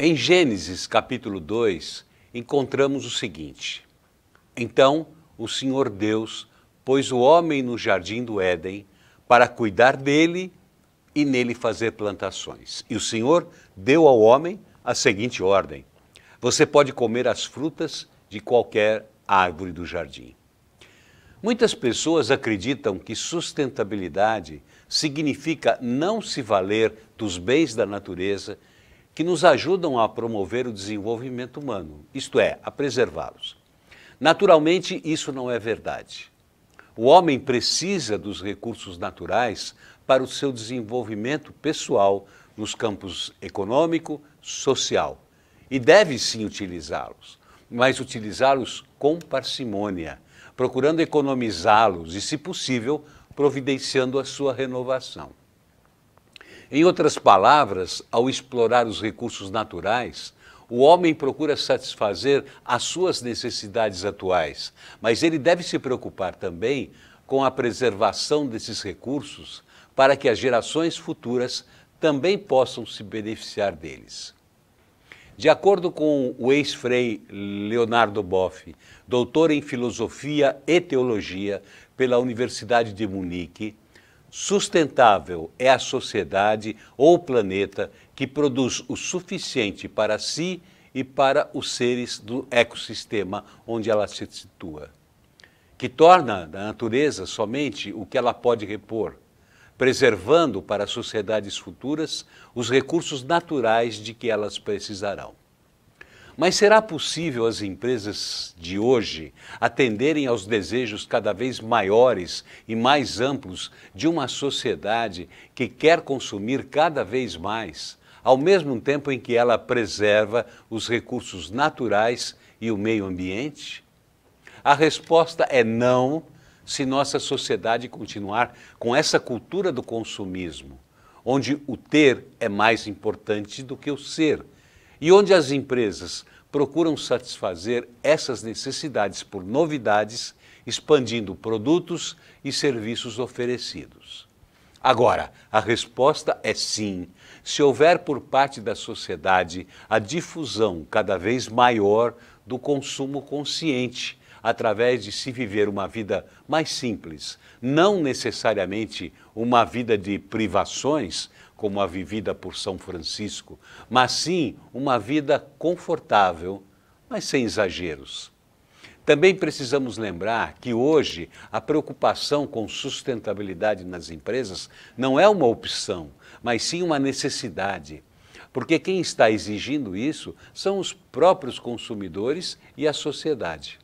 Em Gênesis capítulo 2, encontramos o seguinte: Então o Senhor Deus pôs o homem no jardim do Éden para cuidar dele e nele fazer plantações. E o Senhor deu ao homem a seguinte ordem: Você pode comer as frutas de qualquer árvore do jardim. Muitas pessoas acreditam que sustentabilidade significa não se valer dos bens da natureza que nos ajudam a promover o desenvolvimento humano, isto é, a preservá-los. Naturalmente, isso não é verdade. O homem precisa dos recursos naturais para o seu desenvolvimento pessoal nos campos econômico, social e deve sim utilizá-los, mas utilizá-los com parcimônia, procurando economizá-los e, se possível, providenciando a sua renovação. Em outras palavras, ao explorar os recursos naturais, o homem procura satisfazer as suas necessidades atuais, mas ele deve se preocupar também com a preservação desses recursos para que as gerações futuras também possam se beneficiar deles. De acordo com o ex-frei Leonardo Boff, doutor em filosofia e teologia pela Universidade de Munique, Sustentável é a sociedade ou planeta que produz o suficiente para si e para os seres do ecossistema onde ela se situa, que torna da natureza somente o que ela pode repor, preservando para sociedades futuras os recursos naturais de que elas precisarão. Mas será possível as empresas de hoje atenderem aos desejos cada vez maiores e mais amplos de uma sociedade que quer consumir cada vez mais, ao mesmo tempo em que ela preserva os recursos naturais e o meio ambiente? A resposta é não, se nossa sociedade continuar com essa cultura do consumismo, onde o ter é mais importante do que o ser e onde as empresas procuram satisfazer essas necessidades por novidades, expandindo produtos e serviços oferecidos. Agora, a resposta é sim. Se houver por parte da sociedade a difusão cada vez maior do consumo consciente, através de se viver uma vida mais simples, não necessariamente uma vida de privações, como a vivida por São Francisco, mas sim uma vida confortável, mas sem exageros. Também precisamos lembrar que hoje a preocupação com sustentabilidade nas empresas não é uma opção, mas sim uma necessidade. Porque quem está exigindo isso são os próprios consumidores e a sociedade.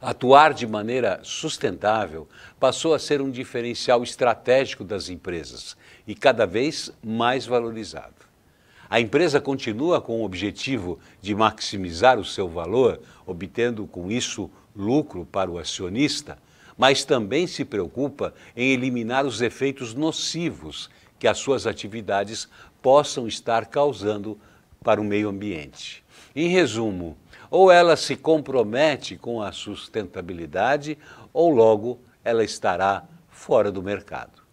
Atuar de maneira sustentável passou a ser um diferencial estratégico das empresas e cada vez mais valorizado. A empresa continua com o objetivo de maximizar o seu valor, obtendo com isso lucro para o acionista, mas também se preocupa em eliminar os efeitos nocivos que as suas atividades possam estar causando para o meio ambiente. Em resumo, ou ela se compromete com a sustentabilidade, ou logo ela estará fora do mercado.